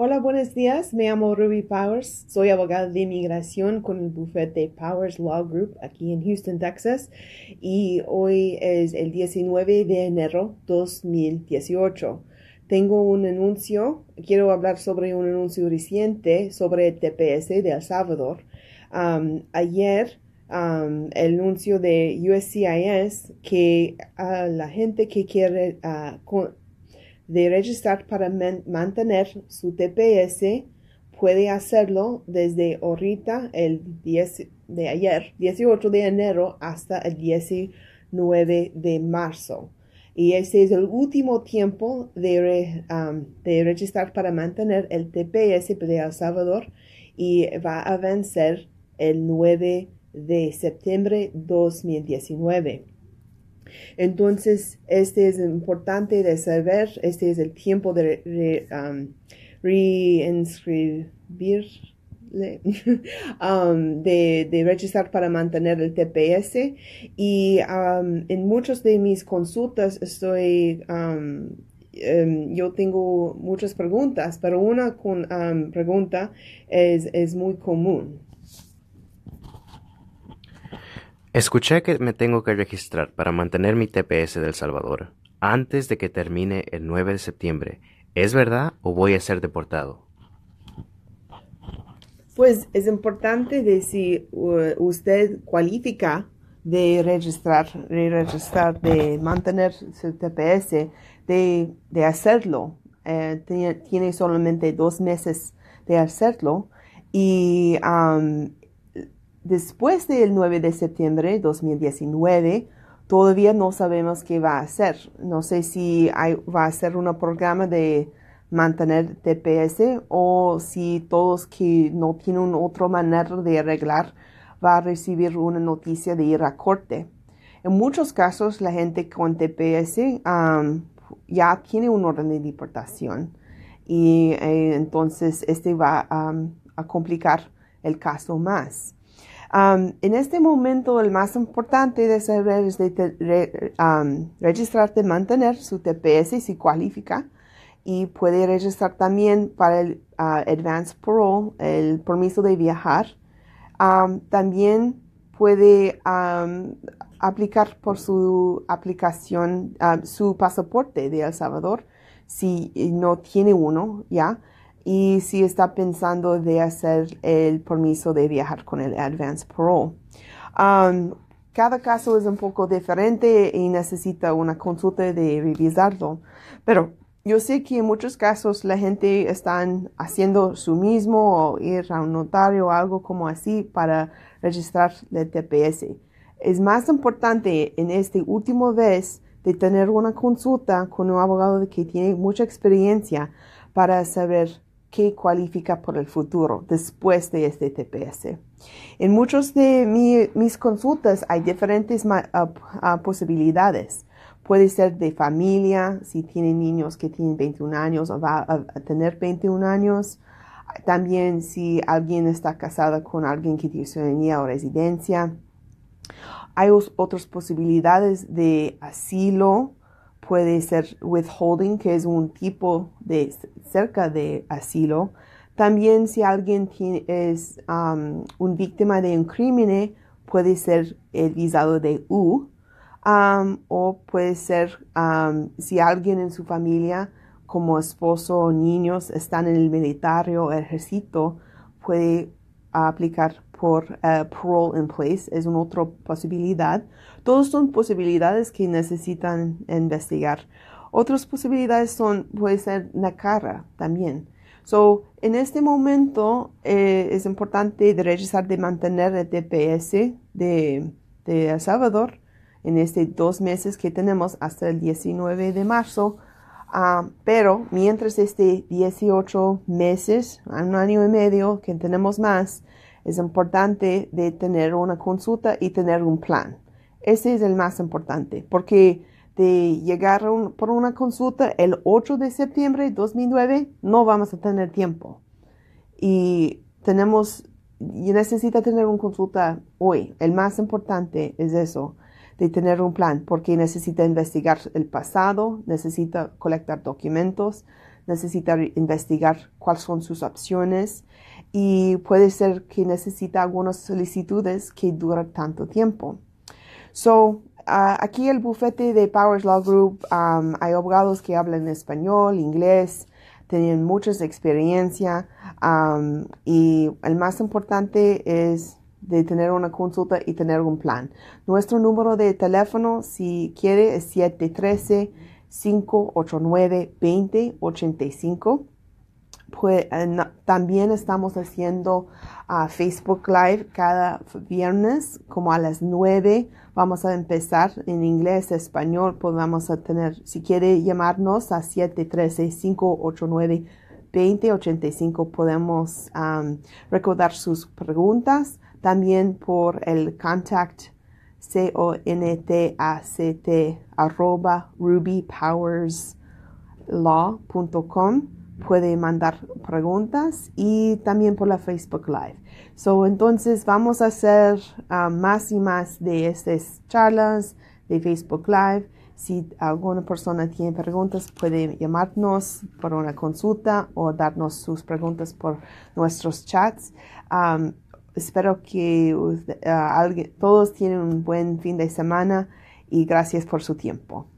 Hola, buenos días. Me llamo Ruby Powers. Soy abogada de inmigración con el bufete Powers Law Group aquí en Houston, Texas. Y hoy es el 19 de enero 2018. Tengo un anuncio. Quiero hablar sobre un anuncio reciente sobre el TPS de El Salvador. Um, ayer um, el anuncio de USCIS que a la gente que quiere ah, de registrar para mantener su TPS puede hacerlo desde ahorita el 10 de ayer, 18 de enero hasta el 19 de marzo. Y ese es el último tiempo de, de registrar para mantener el TPS de El Salvador y va a vencer el 9 de septiembre 2019. Entonces, este es importante de saber, este es el tiempo de um, reinscribir, um, de, de, registrar para mantener el TPS. Y um, en muchas de mis consultas estoy... Em, yo tengo muchas preguntas, pero una con, pregunta es, muy común. Escuché que me tengo que registrar para mantener mi TPS del Salvador antes de que termine el 9 de septiembre. ¿Es verdad o voy a ser deportado? Pues es importante decir, si usted cualifica de registrar, de registrar, de mantener su TPS, de, hacerlo. Eh, tiene, solamente dos meses de hacerlo y después del 9 de septiembre de 2019, todavía no sabemos qué va a hacer. No sé si va a ser un programa de mantener TPS o si todos que no tienen otra manera de arreglar va a recibir una noticia de ir a corte. En muchos casos la gente con TPS ya tiene un orden de deportación y eh, entonces este va a complicar el caso más en este momento, el más importante de saber es de registrarte, mantener su TPS si cualifica y puede registrar también para el ah, Advance Parole, el permiso de viajar. también puede aplicar por su aplicación, ah, su pasaporte de El Salvador si eh, no tiene uno ya y si está pensando de hacer el permiso de viajar con el Advance pro um, cada caso es un poco diferente y necesita una consulta de revisarlo, pero yo sé que en muchos casos la gente está haciendo su mismo o ir a un notario o algo como así para registrar el TPS. Es más importante en este último vez de tener una consulta con un abogado que tiene mucha experiencia para saber que cualifica por el futuro después de este TPS. En muchos de mis consultas hay diferentes ah, ah, posibilidades. Puede ser de familia, si tienen niños que tienen 21 años o va a, tener 21 años. También si alguien está casada con alguien que tiene ciudadanía o residencia. Hay otras posibilidades de asilo, puede ser withholding, que es un tipo de cerca de asilo. También si alguien es un víctima de un crimen, puede ser el visado de U. o puede ser si alguien en su familia, como esposo o niños, están en el militar o ejército, puede a aplicar por uh, parole in place es una otra posibilidad. Todos son posibilidades que necesitan investigar. Otras posibilidades son, puede ser la también. So, en este momento eh, es importante de regresar de mantener el DPS de, de El Salvador en estos dos meses que tenemos hasta el 19 de marzo Ah, pero mientras este 18 meses, un año y medio que tenemos más, es importante de tener una consulta y tener un plan. Ese es el más importante, porque de llegar por una consulta el 8 de septiembre de 2009 no vamos a tener tiempo. Y tenemos, y necesita tener una consulta hoy. El más importante es eso de tener un plan, porque necesita investigar el pasado, necesita colectar documentos, necesita investigar cuáles son sus opciones y puede ser que necesita algunas solicitudes que duran tanto tiempo. So, uh, aquí el bufete de Powers Law Group, hay abogados que hablan español, inglés, tienen mucha experiencia y el más importante es de tener una consulta y tener un plan. Nuestro número de teléfono, si quiere, es 713-589-2085. Pues, eh, también estamos haciendo a ah, Facebook Live cada viernes, como a las 9. Vamos a empezar en inglés, español. Podemos pues tener, si quiere llamarnos a 713-589-2085, podemos recordar sus preguntas también por el contact c o n t a c t arroba rubypowerslaw.com puede mandar preguntas y también por la Facebook Live. So, entonces vamos a hacer ah, más y más de estas charlas de Facebook Live. Si alguna persona tiene preguntas, puede llamarnos por una consulta o darnos sus preguntas por nuestros chats espero que ah, todos tienen un buen fin de semana y gracias por su tiempo.